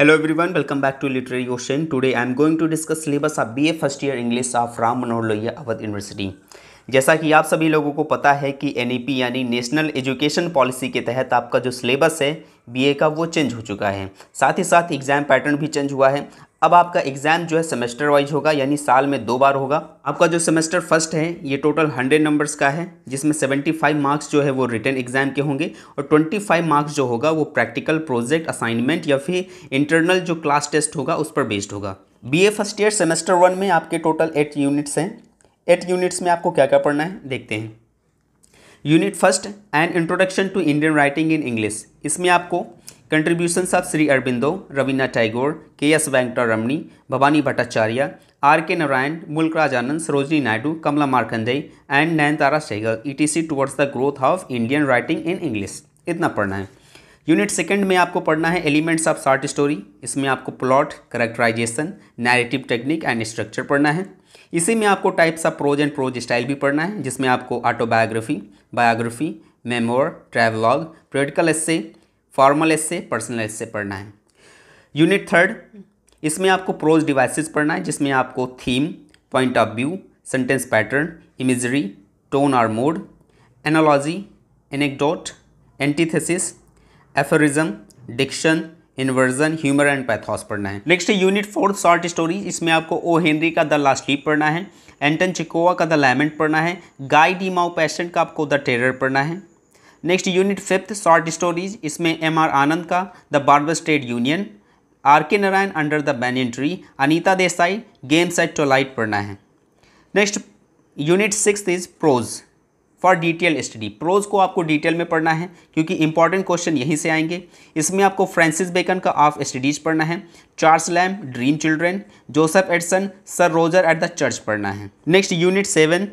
hello everyone welcome back to literary ocean today I am going to discuss syllabus of BA first year English of Ram Manohar Lohia Awadh university जैसा कि आप सभी लोगों को पता है कि एनईपी e यानी नेशनल एजुकेशन पॉलिसी के तहत आपका जो सिलेबस है बीए का वो चेंज हो चुका है साथ ही साथ एग्जाम पैटर्न भी चेंज हुआ है अब आपका एग्ज़ाम जो है सेमेस्टर वाइज होगा यानी साल में दो बार होगा आपका जो सेमेस्टर फर्स्ट है ये टोटल हंड्रेड नंबर्स का है जिसमें सेवेंटी फाइव मार्क्स जो है वो रिटर्न एग्जाम के होंगे और ट्वेंटी फाइव मार्क्स जो होगा वो प्रैक्टिकल प्रोजेक्ट असाइनमेंट या फिर इंटरनल जो क्लास टेस्ट होगा उस पर बेस्ड होगा B A first year semester one में आपके टोटल एट यूनिट्स हैं एट यूनिट्स में आपको क्या क्या पढ़ना है देखते हैं unit first and introduction to Indian writing in English इसमें आपको कंट्रीब्यूशंस ऑफ श्री अरबिंदो रवीना Tagore K S Venkata Ramani Bhabani Bhattacharya R K Narayan Mulk Raj Anand Sarojini Naidu Kamala Markandaya and Nayantara T etc towards the growth of Indian writing in English इतना पढ़ना है यूनिट सेकंड में आपको पढ़ना है एलिमेंट्स ऑफ शार्ट स्टोरी इसमें आपको plot characterisation narrative technique and structure पढ़ना है इसी में आपको types of prose and prose style भी पढ़ना है जिसमें आपको autobiography biography memoir travelogue political essay formal essay personal essay पढ़ना है यूनिट थर्ड इसमें आपको प्रोज डिवाइसेस पढ़ना है जिसमें आपको theme point of view sentence pattern imagery tone और mode analogy anecdote antithesis aphorism diction inversion humour and pathos पढ़ना है next unit fourth short stories इसमें आपको ओ हेनरी का द लास्ट लीप पढ़ना है एंटन चिकोवा का द लेमेंट पढ़ना है गाई डी माओ पेशेंट का आपको द टेरर पढ़ना है next unit fifth short stories इसमें एम आर आनंद का the barber state union R K Narayan under the banyan tree Anita Desai game set to light पढ़ना है next unit six is prose for detail study prose को आपको detail में पढ़ना है क्योंकि इंपॉर्टेंट क्वेश्चन यहीं से आएंगे इसमें आपको फ्रांसिस बेकन का ऑफ स्टडीज पढ़ना है Charles Lamb dream children Joseph Addison sir Roger at the church पढ़ना है next unit seven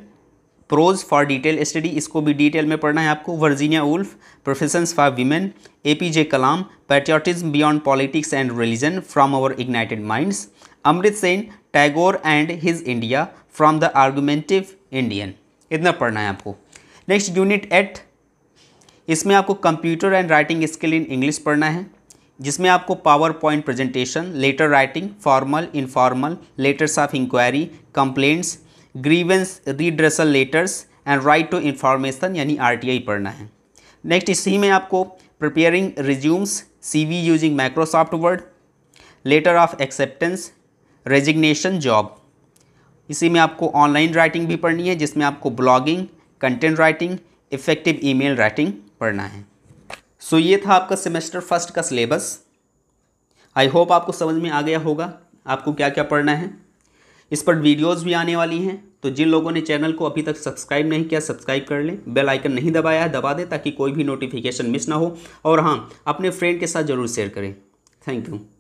prose for detail study इसको भी डिटेल में पढ़ना है आपको Virginia Woolf professions for women A P J Kalam patriotism beyond politics and religion from our ignited minds Amartya Sen Tagore and his India from the argumentative Indian इतना पढ़ना है आपको नेक्स्ट यूनिट एट इसमें आपको computer and writing skill in English पढ़ना है जिसमें आपको power point presentation letter writing formal informal letters of inquiry complaints grievance redressal letters and right to information यानी आरटीआई पढ़ना है नेक्स्ट इसी में आपको preparing resumes CV using Microsoft Word letter of acceptance resignation job इसी में आपको online writing भी पढ़नी है जिसमें आपको blogging content writing effective email writing पढ़ना है सो so, ये था आपका सेमेस्टर फर्स्ट का सिलेबस आई होप आपको समझ में आ गया होगा आपको क्या क्या पढ़ना है इस पर वीडियोस भी आने वाली हैं तो जिन लोगों ने चैनल को अभी तक सब्सक्राइब नहीं किया सब्सक्राइब कर लें बेल आइकन नहीं दबाया है दबा दें ताकि कोई भी नोटिफिकेशन मिस ना हो और हाँ अपने फ्रेंड के साथ ज़रूर शेयर करें थैंक यू